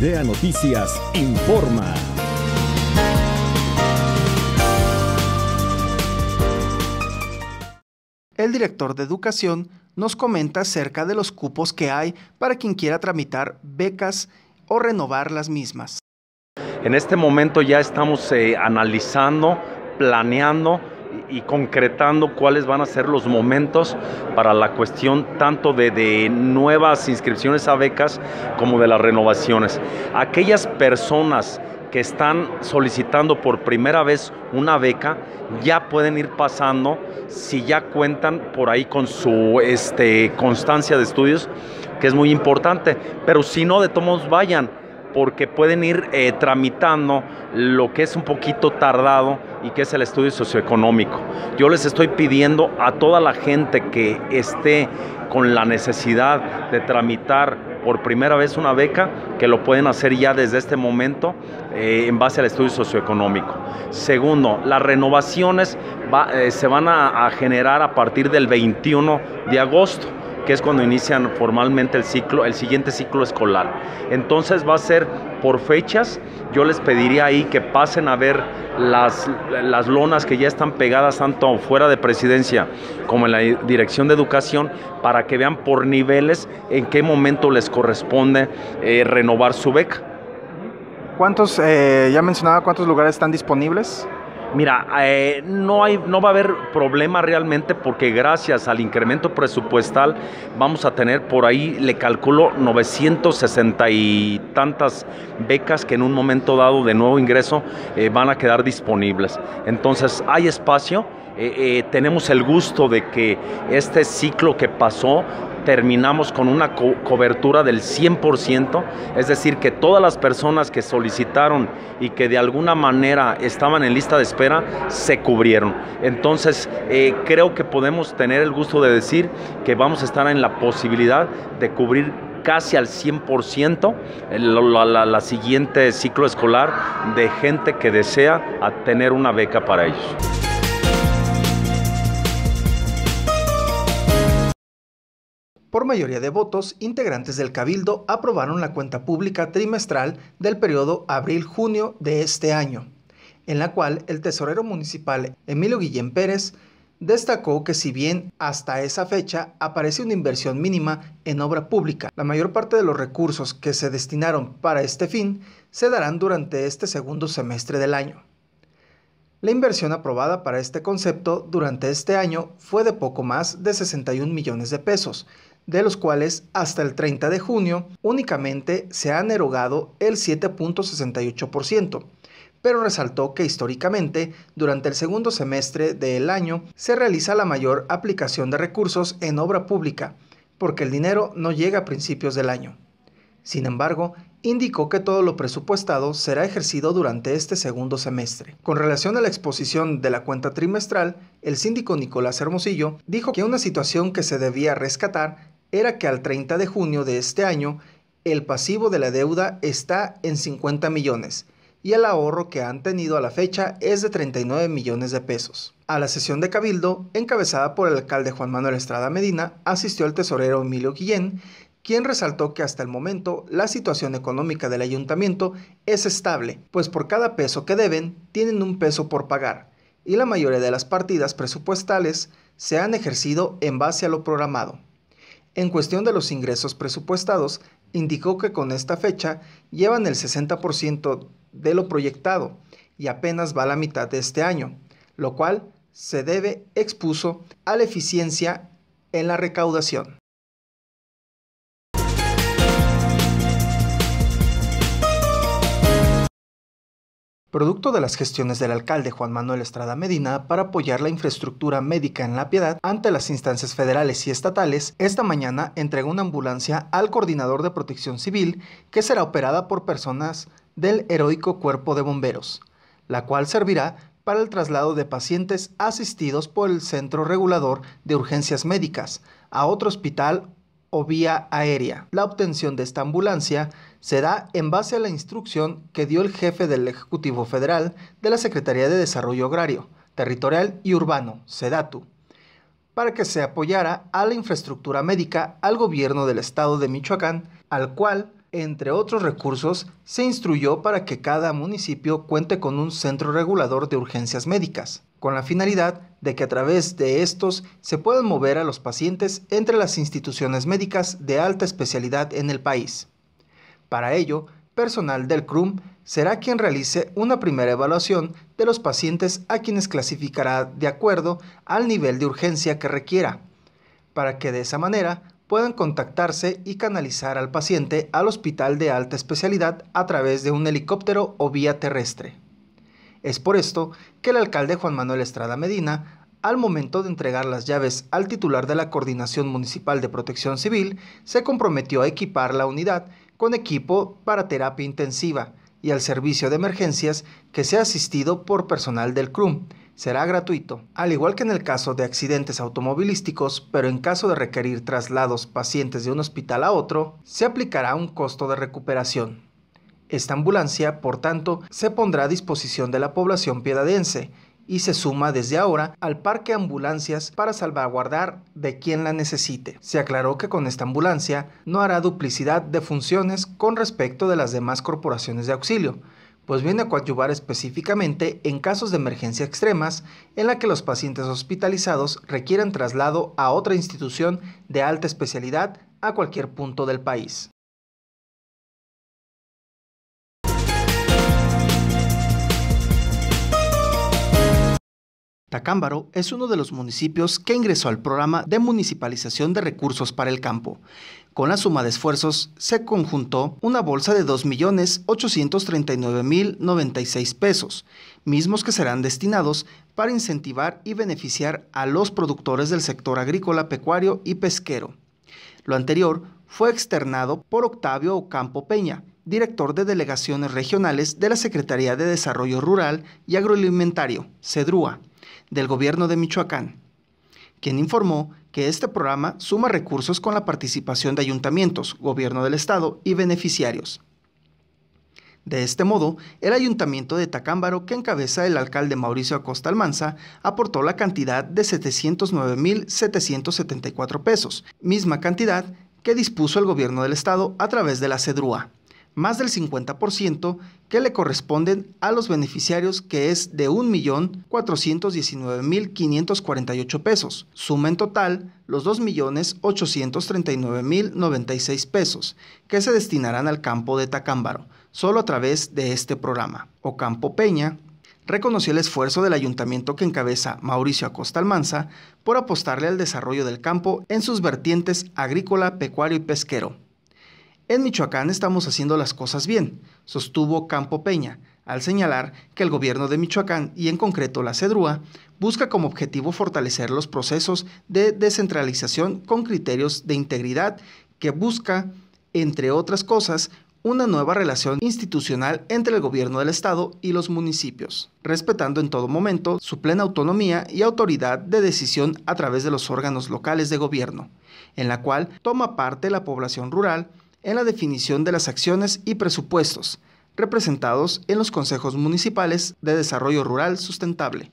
Idea Noticias informa. El director de Educación nos comenta acerca de los cupos que hay para quien quiera tramitar becas o renovar las mismas. En este momento ya estamos eh, analizando, planeando y concretando cuáles van a ser los momentos para la cuestión tanto de, nuevas inscripciones a becas como de las renovaciones. Aquellas personas que están solicitando por primera vez una beca ya pueden ir pasando si ya cuentan por ahí con su este, constancia de estudios, que es muy importante. Pero si no, de todos vayan porque pueden ir eh, tramitando lo que es un poquito tardado y que es el estudio socioeconómico. Yo les estoy pidiendo a toda la gente que esté con la necesidad de tramitar por primera vez una beca, que lo pueden hacer ya desde este momento eh, en base al estudio socioeconómico. Segundo, las renovaciones eh, se van a generar a partir del 21 de agosto que es cuando inician formalmente el ciclo, el siguiente ciclo escolar. Entonces va a ser por fechas, yo les pediría ahí que pasen a ver las, lonas que ya están pegadas tanto fuera de presidencia como en la dirección de educación para que vean por niveles en qué momento les corresponde eh, renovar su beca. ¿Cuántos, eh, ya mencionaba, cuántos lugares están disponibles? Mira, eh, no, hay, no va a haber problema realmente porque gracias al incremento presupuestal vamos a tener por ahí, le calculo, 960 y tantas becas que en un momento dado de nuevo ingreso eh, van a quedar disponibles. Entonces hay espacio. Eh, tenemos el gusto de que este ciclo que pasó terminamos con una cobertura del 100%, es decir, que todas las personas que solicitaron y que de alguna manera estaban en lista de espera, se cubrieron. Entonces, eh, creo que podemos tener el gusto de decir que vamos a estar en la posibilidad de cubrir casi al 100% la, siguiente ciclo escolar de gente que desea tener una beca para ellos. mayoría de votos, integrantes del Cabildo aprobaron la cuenta pública trimestral del periodo abril-junio de este año, en la cual el tesorero municipal Emilio Guillén Pérez destacó que si bien hasta esa fecha aparece una inversión mínima en obra pública, la mayor parte de los recursos que se destinaron para este fin se darán durante este segundo semestre del año. La inversión aprobada para este concepto durante este año fue de poco más de 61 millones de pesos, de los cuales hasta el 30 de junio únicamente se han erogado el 7.68%, pero resaltó que históricamente durante el segundo semestre del año se realiza la mayor aplicación de recursos en obra pública, porque el dinero no llega a principios del año. Sin embargo, indicó que todo lo presupuestado será ejercido durante este segundo semestre. Con relación a la exposición de la cuenta trimestral, el síndico Nicolás Hermosillo dijo que una situación que se debía rescatar era que al 30 de junio de este año el pasivo de la deuda está en 50 millones y el ahorro que han tenido a la fecha es de 39 millones de pesos. A la sesión de Cabildo, encabezada por el alcalde Juan Manuel Estrada Medina, asistió el tesorero Emilio Guillén, quien resaltó que hasta el momento la situación económica del ayuntamiento es estable, pues por cada peso que deben tienen un peso por pagar, y la mayoría de las partidas presupuestales se han ejercido en base a lo programado. En cuestión de los ingresos presupuestados, indicó que con esta fecha llevan el 60% de lo proyectado y apenas va a la mitad de este año, lo cual se debe, expuso, a la eficiencia en la recaudación. producto de las gestiones del alcalde Juan Manuel Estrada Medina para apoyar la infraestructura médica en La Piedad ante las instancias federales y estatales, esta mañana entregó una ambulancia al coordinador de protección civil que será operada por personas del heroico cuerpo de bomberos, la cual servirá para el traslado de pacientes asistidos por el Centro Regulador de Urgencias Médicas a otro hospital o vía aérea. La obtención de esta ambulancia se da en base a la instrucción que dio el jefe del Ejecutivo Federal de la Secretaría de Desarrollo Agrario, Territorial y Urbano, SEDATU, para que se apoyara a la infraestructura médica al gobierno del estado de Michoacán, al cual, entre otros recursos, se instruyó para que cada municipio cuente con un centro regulador de urgencias médicas, con la finalidad de que a través de estos se puedan mover a los pacientes entre las instituciones médicas de alta especialidad en el país. Para ello, personal del CRUM será quien realice una primera evaluación de los pacientes a quienes clasificará de acuerdo al nivel de urgencia que requiera, para que de esa manera puedan contactarse y canalizar al paciente al hospital de alta especialidad a través de un helicóptero o vía terrestre. Es por esto que el alcalde Juan Manuel Estrada Medina al momento de entregar las llaves al titular de la Coordinación Municipal de Protección Civil, se comprometió a equipar la unidad con equipo para terapia intensiva y al servicio de emergencias que sea asistido por personal del CRUM. Será gratuito, al igual que en el caso de accidentes automovilísticos, pero en caso de requerir traslados pacientes de un hospital a otro, se aplicará un costo de recuperación. Esta ambulancia, por tanto, se pondrá a disposición de la población piedadense, y se suma desde ahora al parque ambulancias para salvaguardar de quien la necesite. Se aclaró que con esta ambulancia no hará duplicidad de funciones con respecto de las demás corporaciones de auxilio, pues viene a coadyuvar específicamente en casos de emergencia extremas en la que los pacientes hospitalizados requieran traslado a otra institución de alta especialidad a cualquier punto del país. Tacámbaro es uno de los municipios que ingresó al programa de municipalización de recursos para el campo. Con la suma de esfuerzos se conjuntó una bolsa de 2.839.096 pesos, mismos que serán destinados para incentivar y beneficiar a los productores del sector agrícola, pecuario y pesquero. Lo anterior fue externado por Octavio Ocampo Peña, director de Delegaciones Regionales de la Secretaría de Desarrollo Rural y Agroalimentario, CEDRUA, del gobierno de Michoacán, quien informó que este programa suma recursos con la participación de ayuntamientos, gobierno del estado y beneficiarios. De este modo, el ayuntamiento de Tacámbaro, que encabeza el alcalde Mauricio Acosta Almanza, aportó la cantidad de 709.774 pesos, misma cantidad que dispuso el gobierno del estado a través de la CEDRUA más del 50% que le corresponden a los beneficiarios que es de 1.419.548 pesos. Suma en total los 2.839.096 pesos que se destinarán al campo de Tacámbaro, solo a través de este programa. O Campo Peña reconoció el esfuerzo del ayuntamiento que encabeza Mauricio Acosta Almanza por apostarle al desarrollo del campo en sus vertientes agrícola, pecuario y pesquero en Michoacán estamos haciendo las cosas bien, sostuvo Campo Peña, al señalar que el gobierno de Michoacán y en concreto la CEDRUA busca como objetivo fortalecer los procesos de descentralización con criterios de integridad que busca, entre otras cosas, una nueva relación institucional entre el gobierno del Estado y los municipios, respetando en todo momento su plena autonomía y autoridad de decisión a través de los órganos locales de gobierno, en la cual toma parte la población rural, en la definición de las acciones y presupuestos representados en los consejos municipales de desarrollo rural sustentable.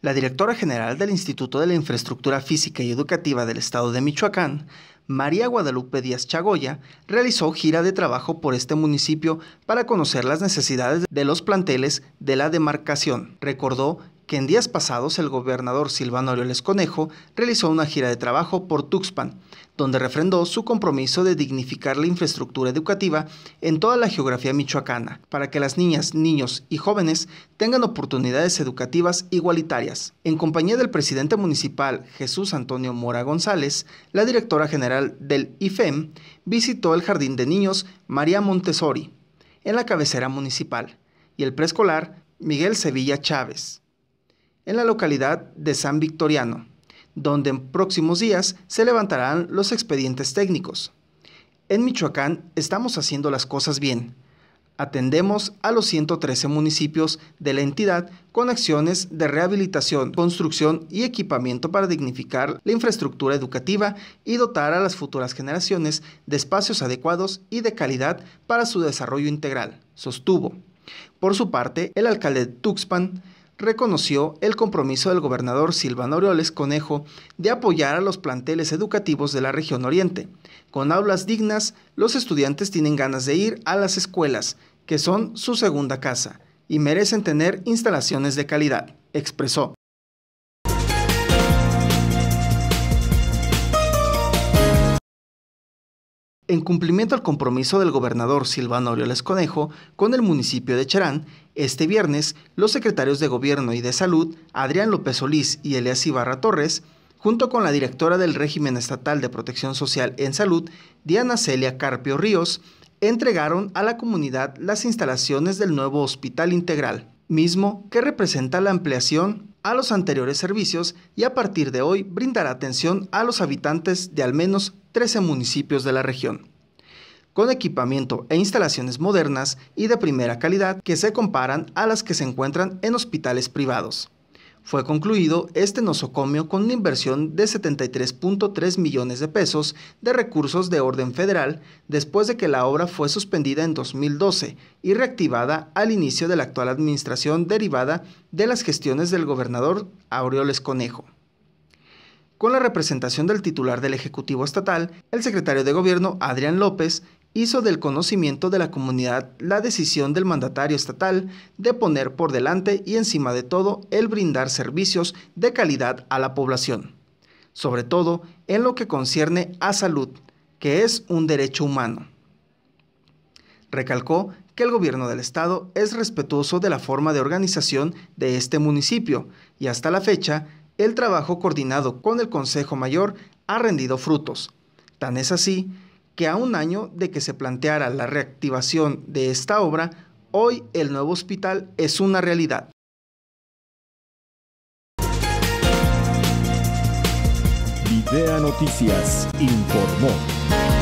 La directora general del Instituto de la Infraestructura Física y Educativa del Estado de Michoacán, María Guadalupe Díaz Chagoya, realizó gira de trabajo por este municipio para conocer las necesidades de los planteles de la demarcación. Recordó en días pasados el gobernador Silvano Aureoles Conejo realizó una gira de trabajo por Tuxpan, donde refrendó su compromiso de dignificar la infraestructura educativa en toda la geografía michoacana, para que las niñas, niños y jóvenes tengan oportunidades educativas igualitarias. En compañía del presidente municipal Jesús Antonio Mora González, la directora general del IFEM visitó el jardín de niños María Montessori, en la cabecera municipal, y el preescolar Miguel Sevilla Chávez en la localidad de San Victoriano, donde en próximos días se levantarán los expedientes técnicos. En Michoacán estamos haciendo las cosas bien. Atendemos a los 113 municipios de la entidad con acciones de rehabilitación, construcción y equipamiento para dignificar la infraestructura educativa y dotar a las futuras generaciones de espacios adecuados y de calidad para su desarrollo integral, sostuvo. Por su parte, el alcalde Tuxpan reconoció el compromiso del gobernador Silvano Aureoles Conejo de apoyar a los planteles educativos de la región oriente. Con aulas dignas, los estudiantes tienen ganas de ir a las escuelas, que son su segunda casa, y merecen tener instalaciones de calidad, expresó. En cumplimiento al compromiso del gobernador Silvano Aureoles Conejo con el municipio de Cherán, este viernes, los secretarios de Gobierno y de Salud, Adrián López Solís y Elias Ibarra Torres, junto con la directora del Régimen Estatal de Protección Social en Salud, Diana Celia Carpio Ríos, entregaron a la comunidad las instalaciones del nuevo Hospital Integral, mismo que representa la ampliación a los anteriores servicios y a partir de hoy brindará atención a los habitantes de al menos 13 municipios de la región con equipamiento e instalaciones modernas y de primera calidad que se comparan a las que se encuentran en hospitales privados. Fue concluido este nosocomio con una inversión de 73.3 millones de pesos de recursos de orden federal después de que la obra fue suspendida en 2012 y reactivada al inicio de la actual administración derivada de las gestiones del gobernador Aureoles Conejo. Con la representación del titular del Ejecutivo Estatal, el secretario de Gobierno Adrián López hizo del conocimiento de la comunidad la decisión del mandatario estatal de poner por delante y encima de todo el brindar servicios de calidad a la población, sobre todo en lo que concierne a salud, que es un derecho humano. Recalcó que el gobierno del estado es respetuoso de la forma de organización de este municipio y hasta la fecha el trabajo coordinado con el Consejo Mayor ha rendido frutos. Tan es así que a un año de que se planteara la reactivación de esta obra, hoy el nuevo hospital es una realidad. Noticias informó.